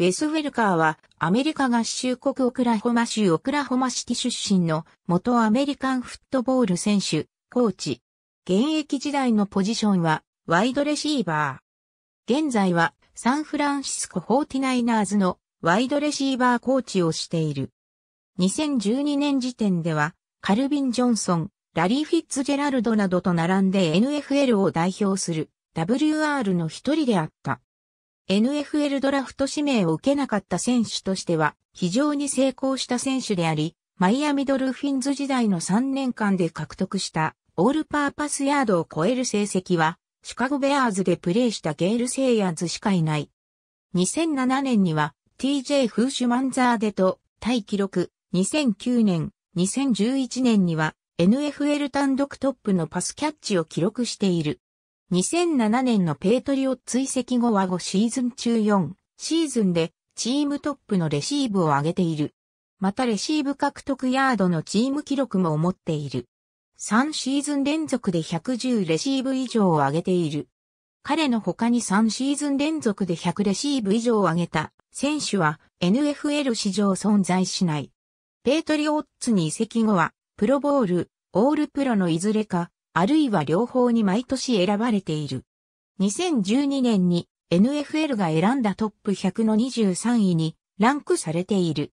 ウェス・ウェルカーはアメリカ合衆国オクラホマ州オクラホマシティ出身の元アメリカンフットボール選手、コーチ。現役時代のポジションはワイドレシーバー。現在はサンフランシスコ 49ers のワイドレシーバーコーチをしている。2012年時点ではカルビン・ジョンソン、ラリー・フィッツジェラルドなどと並んで NFL を代表する WR の一人であった。NFL ドラフト指名を受けなかった選手としては非常に成功した選手であり、マイアミドルフィンズ時代の3年間で獲得したオールパーパスヤードを超える成績は、シカゴベアーズでプレーしたゲール・セイヤーズしかいない。2007年には TJ フーシュマンザーデと対記録、2009年、2011年には NFL 単独トップのパスキャッチを記録している。2007年のペイトリオ追跡後は5シーズン中4シーズンでチームトップのレシーブを上げている。またレシーブ獲得ヤードのチーム記録も持っている。3シーズン連続で110レシーブ以上を上げている。彼の他に3シーズン連続で100レシーブ以上を上げた選手は NFL 史上存在しない。ペイトリオッツに移籍後はプロボール、オールプロのいずれかあるいは両方に毎年選ばれている。2012年に NFL が選んだトップ100の23位にランクされている。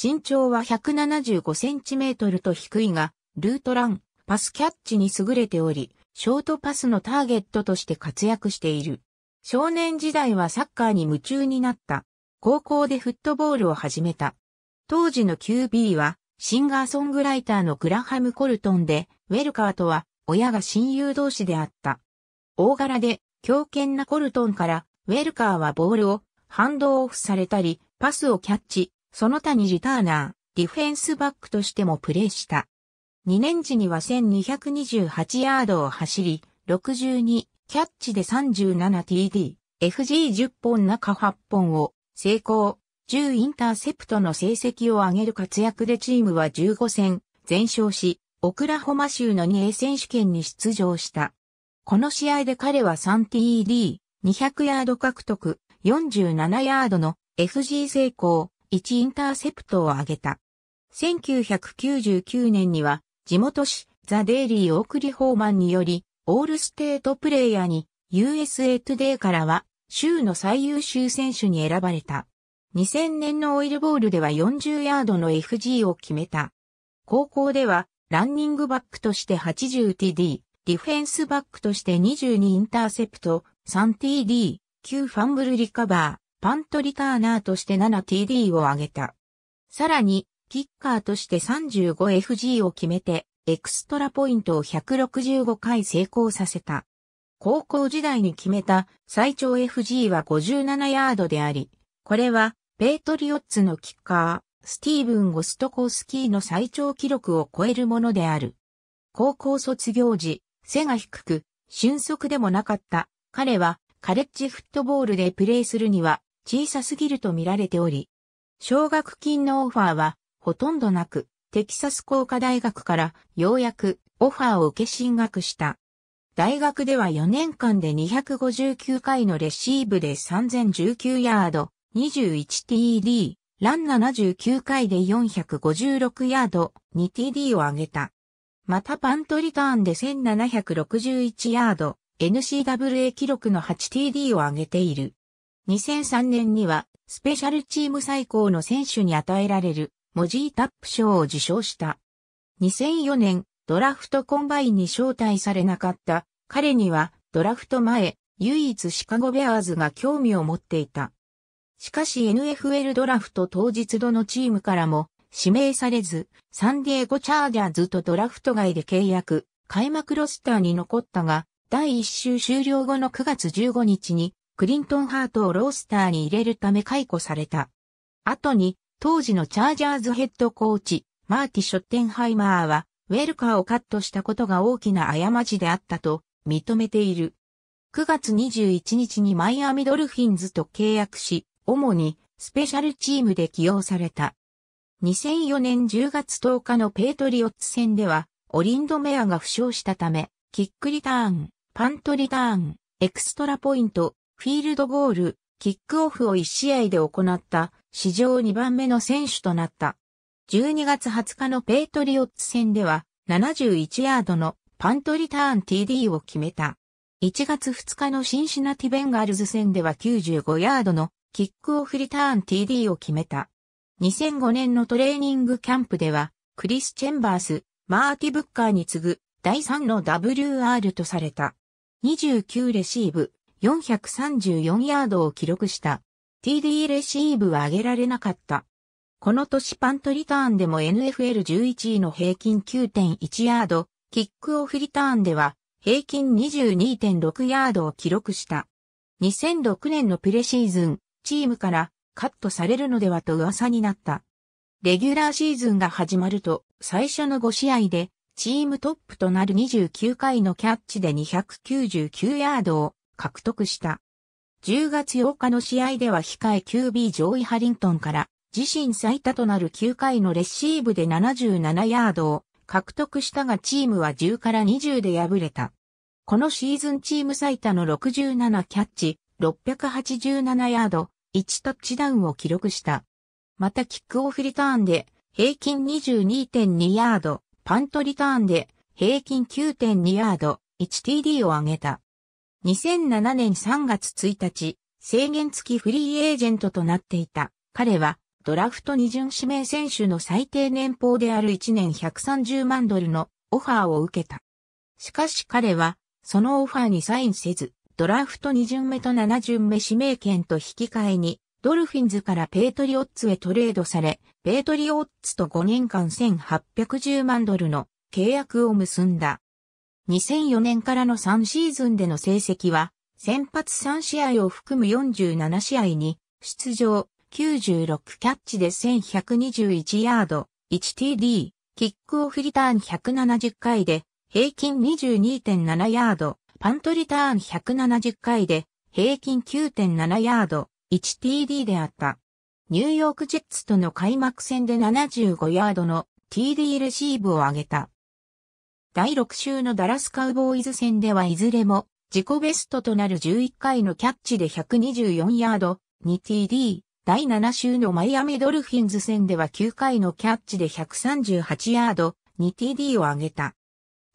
身長は1 7 5トルと低いが、ルートラン、パスキャッチに優れており、ショートパスのターゲットとして活躍している。少年時代はサッカーに夢中になった。高校でフットボールを始めた。当時の QB は、シンガーソングライターのグラハム・コルトンで、ウェルカーとは親が親友同士であった。大柄で強健なコルトンからウェルカーはボールをハンドオフされたり、パスをキャッチ、その他にリターナー、ディフェンスバックとしてもプレーした。2年時には1228ヤードを走り、62、キャッチで 37TD、FG10 本中8本を成功、10インターセプトの成績を上げる活躍でチームは15戦、全勝し、オクラホマ州の 2A 選手権に出場した。この試合で彼は 3TD、200ヤード獲得、47ヤードの FG 成功、1インターセプトを挙げた。1999年には地元紙ザ・デイリー・オークリホーマンによりオールステートプレイヤーに USA o d デイからは州の最優秀選手に選ばれた。2000年のオイルボールでは40ヤードの FG を決めた。高校ではランニングバックとして 80TD、ディフェンスバックとして22インターセプト、3TD、9ファンブルリカバー、パントリターナーとして 7TD を挙げた。さらに、キッカーとして 35FG を決めて、エクストラポイントを165回成功させた。高校時代に決めた最長 FG は57ヤードであり、これはペイトリオッツのキッカー、スティーブン・ゴストコースキーの最長記録を超えるものである。高校卒業時、背が低く、俊足でもなかった彼はカレッジフットボールでプレーするには小さすぎると見られており、奨学金のオファーはほとんどなく、テキサス工科大学からようやくオファーを受け進学した。大学では4年間で259回のレシーブで3019ヤード、21TD、ラン79回で456ヤード、2TD を上げた。またパントリターンで1761ヤード、n c w a 記録の 8TD を上げている。2003年には、スペシャルチーム最高の選手に与えられる、モジータップ賞を受賞した。2004年、ドラフトコンバインに招待されなかった。彼には、ドラフト前、唯一シカゴベアーズが興味を持っていた。しかし NFL ドラフト当日どのチームからも指名されず、サンディエゴチャージャーズとドラフト外で契約、開幕ロスターに残ったが、第1週終了後の9月15日に、クリントン・ハートをロースターに入れるため解雇された。後に、当時のチャージャーズヘッドコーチ、マーティ・ショッテンハイマーは、ウェルカーをカットしたことが大きな過ちであったと認めている。9月21日にマイアミドルフィンズと契約し、主にスペシャルチームで起用された。2004年10月10日のペートリオッツ戦では、オリンドメアが負傷したため、キックリターン、パントリターン、エクストラポイント、フィールドゴール、キックオフを1試合で行った史上2番目の選手となった。12月20日のペイトリオッツ戦では71ヤードのパントリターン TD を決めた。1月2日のシンシナティベンガルズ戦では95ヤードのキックオフリターン TD を決めた。2005年のトレーニングキャンプでは、クリス・チェンバース、マーティ・ブッカーに次ぐ第3の WR とされた。29レシーブ、434ヤードを記録した。TD レシーブは上げられなかった。この年パントリターンでも NFL11 位の平均9.1ヤード、キックオフリターンでは平均22.6ヤードを記録した。2006年のプレシーズン、チームからカットされるのではと噂になった。レギュラーシーズンが始まると、最初の5試合で、チームトップとなる29回のキャッチで299ヤードを獲得した。10月8日の試合では控え QB ジョイ・ハリントンから自身最多となる9回のレシーブで77ヤードを獲得したがチームは10から20で敗れた。このシーズンチーム最多の67キャッチ、687ヤード、1タッチダウンを記録した。またキックオフリターンで平均22.2ヤード、パントリターンで平均9.2ヤード、1TD を上げた。2007年3月1日、制限付きフリーエージェントとなっていた。彼は、ドラフト二巡指名選手の最低年俸である1年130万ドルのオファーを受けた。しかし彼は、そのオファーにサインせず、ドラフト2巡目と7巡目指名権と引き換えに、ドルフィンズからペイトリオッツへトレードされ、ペイトリオッツと5年間1810万ドルの契約を結んだ。2004年からの3シーズンでの成績は、先発3試合を含む47試合に、出場、96キャッチで1121ヤード、1TD、キックオフリターン170回で、平均22.7ヤード、パントリターン170回で平均9.7ヤード 1TD であった。ニューヨークジェッツとの開幕戦で75ヤードの TD レシーブを上げた。第6週のダラスカウボーイズ戦ではいずれも自己ベストとなる11回のキャッチで124ヤード 2TD。第7週のマイアミドルフィンズ戦では9回のキャッチで138ヤード 2TD を上げた。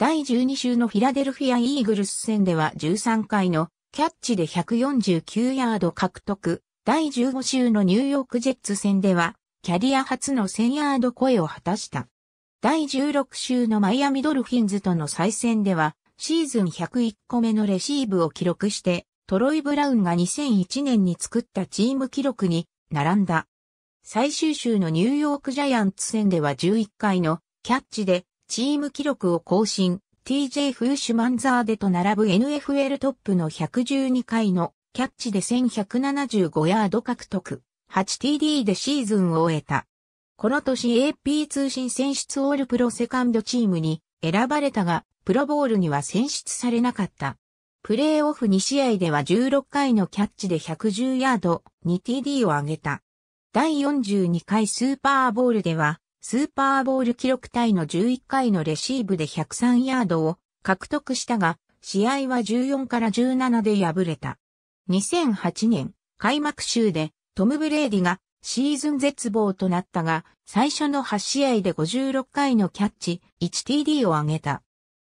第12週のフィラデルフィア・イーグルス戦では13回のキャッチで149ヤード獲得。第15週のニューヨークジェッツ戦ではキャリア初の1000ヤード超えを果たした。第16週のマイアミドルフィンズとの再戦ではシーズン101個目のレシーブを記録してトロイ・ブラウンが2001年に作ったチーム記録に並んだ。最終週のニューヨークジャイアンツ戦では11回のキャッチでチーム記録を更新、TJ フーシュマンザーデと並ぶ NFL トップの112回のキャッチで1175ヤード獲得、8TD でシーズンを終えた。この年 AP 通信選出オールプロセカンドチームに選ばれたが、プロボールには選出されなかった。プレーオフ2試合では16回のキャッチで110ヤード、2TD を上げた。第42回スーパーボールでは、スーパーボール記録タイの11回のレシーブで103ヤードを獲得したが、試合は14から17で敗れた。2008年、開幕週でトム・ブレーディがシーズン絶望となったが、最初の8試合で56回のキャッチ、1TD を挙げた。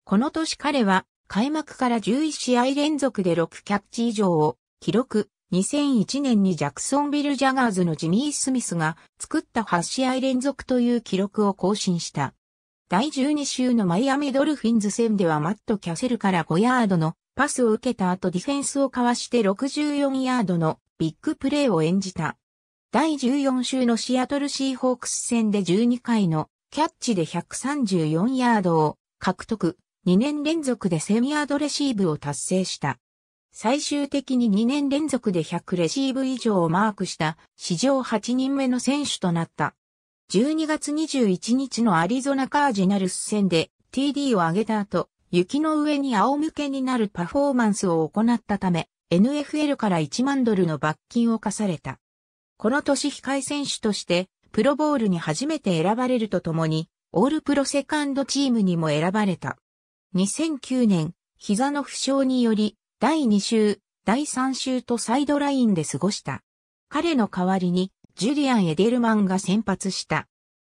この年彼は開幕から11試合連続で6キャッチ以上を記録、2001年にジャクソンビル・ジャガーズのジミー・スミスが作った8試合連続という記録を更新した。第12週のマイアミドルフィンズ戦ではマット・キャセルから5ヤードのパスを受けた後ディフェンスをかわして64ヤードのビッグプレーを演じた。第14週のシアトルシーホークス戦で12回のキャッチで134ヤードを獲得、2年連続で1000ヤードレシーブを達成した。最終的に2年連続で100レシーブ以上をマークした史上8人目の選手となった。12月21日のアリゾナカージナルス戦で TD を上げた後、雪の上に仰向けになるパフォーマンスを行ったため、NFL から1万ドルの罰金を課された。この年控え選手として、プロボールに初めて選ばれるとともに、オールプロセカンドチームにも選ばれた。2009年、膝の負傷により、第2週、第3週とサイドラインで過ごした。彼の代わりに、ジュリアン・エデルマンが先発した。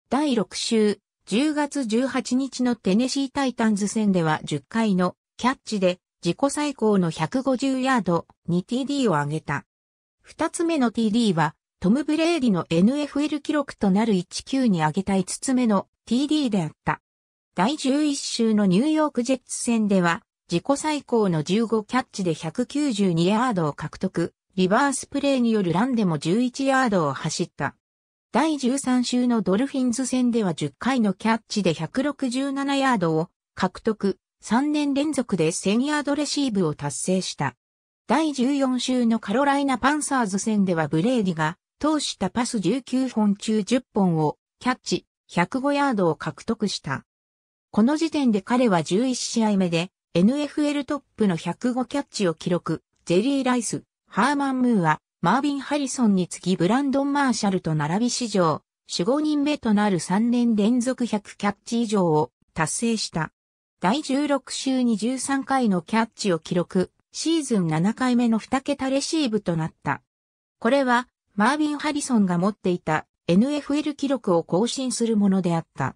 第6週、10月18日のテネシータイタンズ戦では10回のキャッチで自己最高の150ヤードに t d を上げた。2つ目の TD はトム・ブレーディの NFL 記録となる19に上げた5つ目の TD であった。第11週のニューヨークジェッツ戦では自己最高の15キャッチで192ヤードを獲得、リバースプレーによるランでも11ヤードを走った。第13週のドルフィンズ戦では10回のキャッチで167ヤードを獲得、3年連続で1000ヤードレシーブを達成した。第14週のカロライナパンサーズ戦ではブレーディが通したパス19本中10本をキャッチ105ヤードを獲得した。この時点で彼は11試合目で NFL トップの105キャッチを記録、ジェリー・ライス、ハーマン・ムーア、マービン・ハリソンに次ぎブランドン・マーシャルと並び史上、守護人目となる3年連続100キャッチ以上を達成した。第16週に13回のキャッチを記録、シーズン7回目の2桁レシーブとなった。これは、マービン・ハリソンが持っていた NFL 記録を更新するものであった。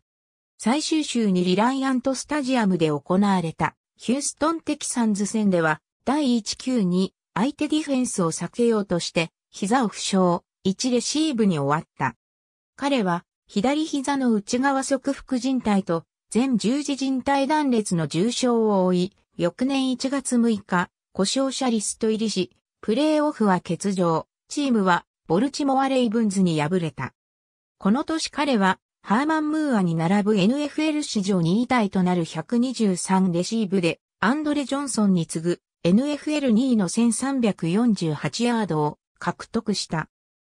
最終週にリライアントスタジアムで行われた。ヒューストンテキサンズ戦では、第1球に相手ディフェンスを避けようとして、膝を負傷、1レシーブに終わった。彼は、左膝の内側側副靭帯と、全十字靭帯断裂の重傷を負い、翌年1月6日、故障者リスト入りし、プレーオフは欠場、チームはボルチモアレイブンズに敗れた。この年彼はハーマン・ムーアに並ぶ NFL 史上2位タイとなる123レシーブで、アンドレ・ジョンソンに次ぐ NFL2 位の1348ヤードを獲得した。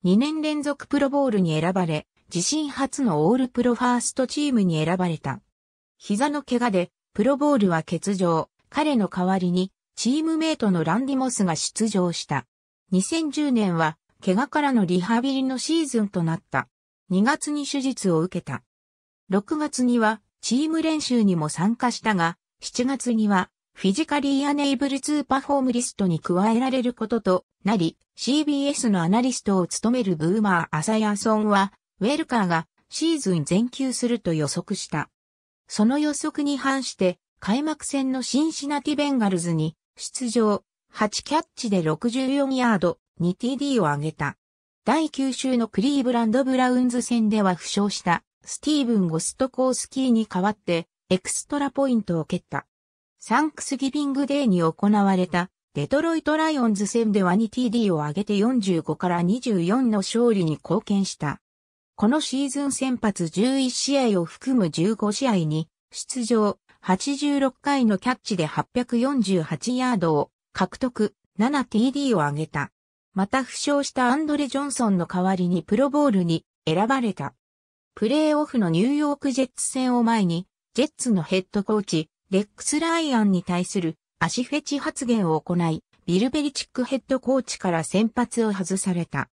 2年連続プロボールに選ばれ、自身初のオールプロファーストチームに選ばれた。膝の怪我で、プロボールは欠場、彼の代わりに、チームメイトのランディモスが出場した。2010年は、怪我からのリハビリのシーズンとなった。2月に手術を受けた。6月にはチーム練習にも参加したが、7月にはフィジカリーアネイブル2パフォームリストに加えられることとなり、CBS のアナリストを務めるブーマー・アサヤソンは、ウェルカーがシーズン全休すると予測した。その予測に反して、開幕戦のシンシナティベンガルズに出場、8キャッチで64ヤード、2TD を挙げた。第9週のクリーブランド・ブラウンズ戦では負傷したスティーブン・ゴストコースキーに代わってエクストラポイントを蹴った。サンクスギビングデーに行われたデトロイト・ライオンズ戦では 2TD を上げて45から24の勝利に貢献した。このシーズン先発11試合を含む15試合に出場86回のキャッチで848ヤードを獲得 7TD を上げた。また負傷したアンドレ・ジョンソンの代わりにプロボールに選ばれた。プレーオフのニューヨークジェッツ戦を前に、ジェッツのヘッドコーチ、レックス・ライアンに対する足フェチ発言を行い、ビルベリチックヘッドコーチから先発を外された。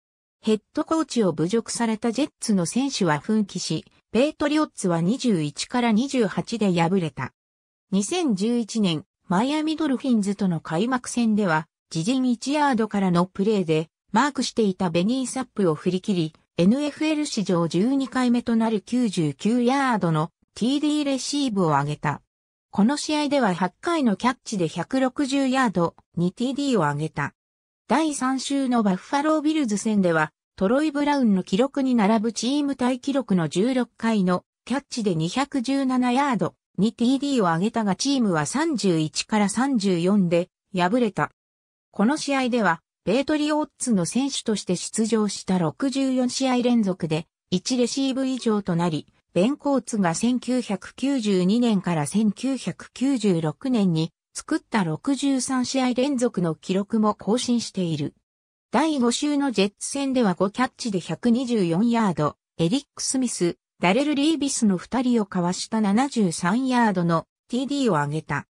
ヘッドコーチを侮辱されたジェッツの選手は奮起し、ペイトリオッツは21から28で敗れた。2011年、マイアミドルフィンズとの開幕戦では、自陣1ヤードからのプレーで、マークしていたベニー・サップを振り切り、NFL 史上12回目となる99ヤードの TD レシーブを上げた。この試合では8回のキャッチで160ヤードに TD を上げた。第3週のバッファロービルズ戦では、トロイ・ブラウンの記録に並ぶチーム対記録の16回のキャッチで217ヤードに TD を上げたがチームは31から34で敗れた。この試合では、ペイトリオッツの選手として出場した64試合連続で、1レシーブ以上となり、ベンコーツが1992年から1996年に作った63試合連続の記録も更新している。第5週のジェッツ戦では5キャッチで124ヤード、エリック・スミス、ダレル・リービスの2人をかわした73ヤードの TD を挙げた。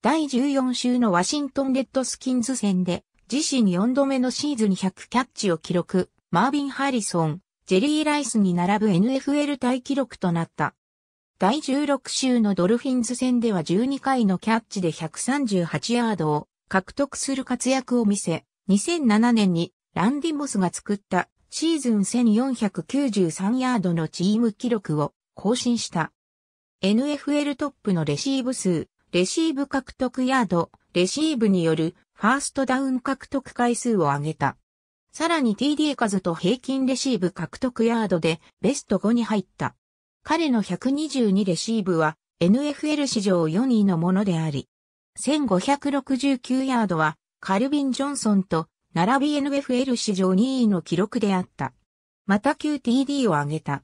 第14週のワシントンレッドスキンズ戦で、自身4度目のシーズン100キャッチを記録、マービン・ハリソン、ジェリー・ライスに並ぶ NFL 大記録となった。第16週のドルフィンズ戦では12回のキャッチで138ヤードを獲得する活躍を見せ、2007年にランディモスが作ったシーズン1493ヤードのチーム記録を更新した。NFL トップのレシーブ数レシーブ獲得ヤード、レシーブによるファーストダウン獲得回数を上げた。さらに TD 数と平均レシーブ獲得ヤードでベスト5に入った。彼の122レシーブは NFL 史上4位のものであり、1569ヤードはカルビン・ジョンソンと並び NFL 史上2位の記録であった。また QTD を上げた。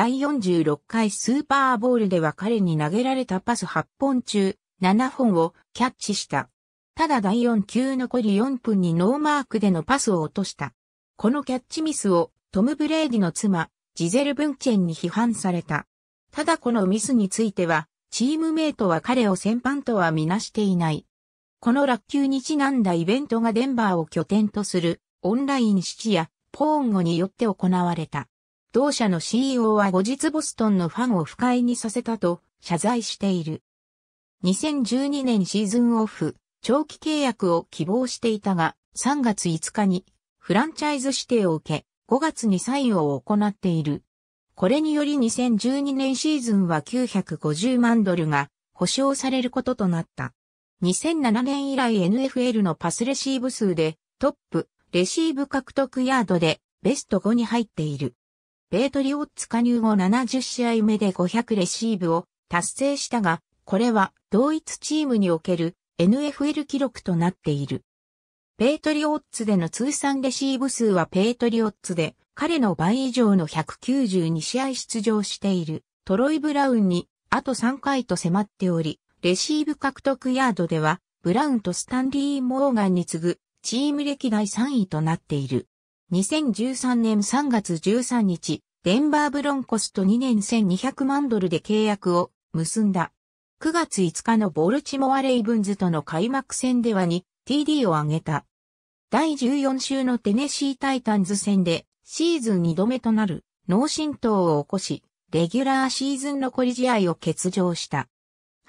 第46回スーパーボールでは彼に投げられたパス8本中7本をキャッチした。ただ第4球残り4分にノーマークでのパスを落とした。このキャッチミスをトム・ブレイディの妻、ジゼル・ブンチェンに批判された。ただこのミスについては、チームメイトは彼を先般とはみなしていない。この落球にちなんだイベントがデンバーを拠点とするオンライン7やポーン語によって行われた。同社の CEO は後日ボストンのファンを不快にさせたと謝罪している。2012年シーズンオフ、長期契約を希望していたが、3月5日にフランチャイズ指定を受け、5月に採用を行っている。これにより2012年シーズンは950万ドルが保証されることとなった。2007年以来 NFL のパスレシーブ数でトップ、レシーブ獲得ヤードでベスト5に入っている。ペートリオッツ加入後70試合目で500レシーブを達成したが、これは同一チームにおける NFL 記録となっている。ペートリオッツでの通算レシーブ数はペートリオッツで彼の倍以上の192試合出場しているトロイ・ブラウンにあと3回と迫っており、レシーブ獲得ヤードではブラウンとスタンリー・モーガンに次ぐチーム歴代3位となっている。2013年3月13日、デンバーブロンコスと2年1200万ドルで契約を結んだ。9月5日のボルチモアレイブンズとの開幕戦ではに TD を挙げた。第14週のテネシータイタンズ戦でシーズン2度目となる脳震盪を起こし、レギュラーシーズン残り試合を欠場した。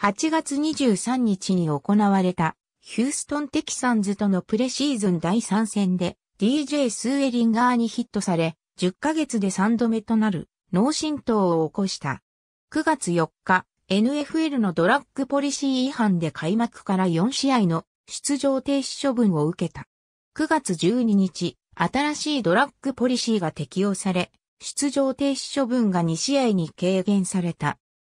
8月23日に行われたヒューストンテキサンズとのプレシーズン第3戦で DJ スーエリンガーにヒットされ、10ヶ月で3度目となる脳震盪を起こした。9月4日、NFL のドラッグポリシー違反で開幕から4試合の出場停止処分を受けた。9月12日、新しいドラッグポリシーが適用され、出場停止処分が2試合に軽減された。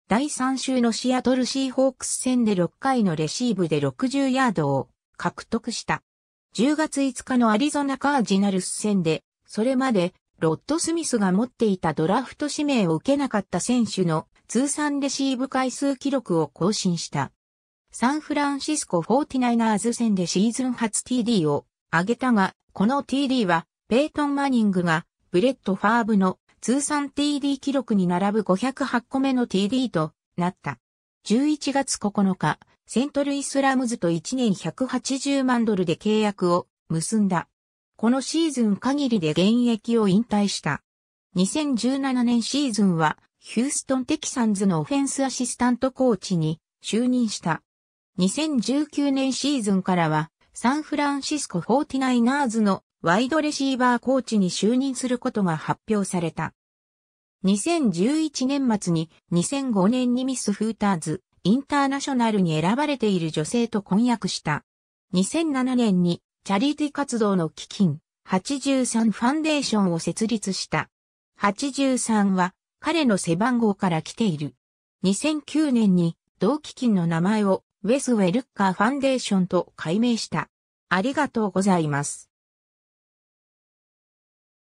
第3週のシアトルシーホークス戦で6回のレシーブで60ヤードを獲得した。10月5日のアリゾナカージナルス戦で、それまでロッド・スミスが持っていたドラフト指名を受けなかった選手の通算レシーブ回数記録を更新した。サンフランシスコ 49ers 戦でシーズン初 TD を挙げたが、この TD はペイトン・マニングがブレット・ファーブの通算 TD 記録に並ぶ508個目の TD となった。11月9日、セントルイスラムズと1年180万ドルで契約を結んだ。このシーズン限りで現役を引退した。2017年シーズンはヒューストンテキサンズのオフェンスアシスタントコーチに就任した。2019年シーズンからはサンフランシスコ 49ers のワイドレシーバーコーチに就任することが発表された。2011年末に2005年にミス・フーターズ、インターナショナルに選ばれている女性と婚約した。2007年にチャリティ活動の基金83ファンデーションを設立した。83は彼の背番号から来ている。2009年に同基金の名前をウェスウェルッカーファンデーションと改名した。ありがとうございます。